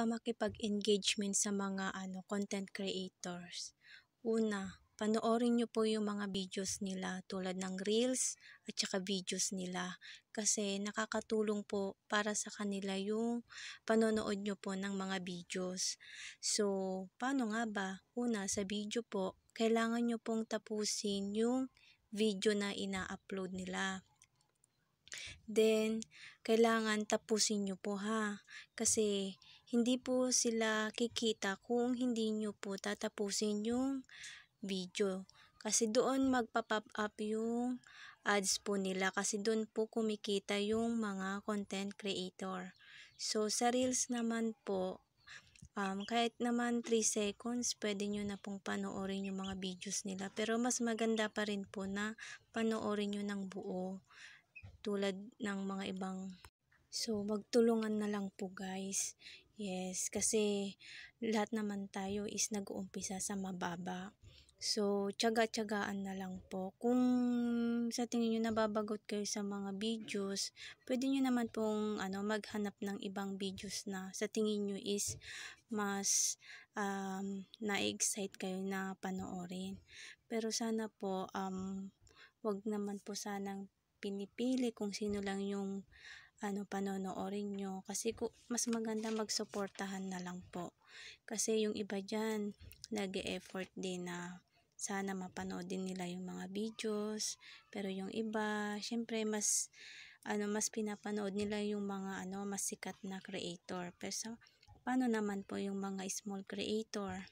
pa makipag-engagement sa mga ano, content creators. Una, panoorin nyo po yung mga videos nila tulad ng reels at saka videos nila kasi nakakatulong po para sa kanila yung panonood nyo po ng mga videos. So, paano nga ba? Una, sa video po, kailangan nyo pong tapusin yung video na ina-upload nila then kailangan tapusin nyo po ha. Kasi hindi po sila kikita kung hindi nyo po tatapusin yung video. Kasi doon magpa-pop up yung ads po nila kasi doon po kumikita yung mga content creator. So sa Reels naman po, um, kahit naman 3 seconds, pwede nyo na pong panoorin yung mga videos nila. Pero mas maganda pa rin po na panoorin nyo ng buo tulad ng mga ibang so magtulungan na lang po guys yes kasi lahat naman tayo is nag-uumpisa sa mababa So, tiyaga-tiyagaan na lang po. Kung sa tingin nyo nababagot kayo sa mga videos, pwede nyo naman pong ano, maghanap ng ibang videos na sa tingin nyo is mas um, na-excite kayo na panoorin. Pero sana po, um, wag naman po sanang pinipili kung sino lang yung ano panonoodin nyo kasi mas maganda magsuportahan na lang po kasi yung iba diyan nag effort din na sana mapanood din nila yung mga videos pero yung iba syempre mas ano mas pinapanood nila yung mga ano mas sikat na creator pero so, paano naman po yung mga small creator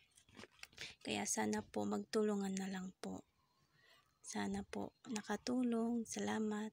kaya sana po magtulungan na lang po sana po nakatulong. Salamat.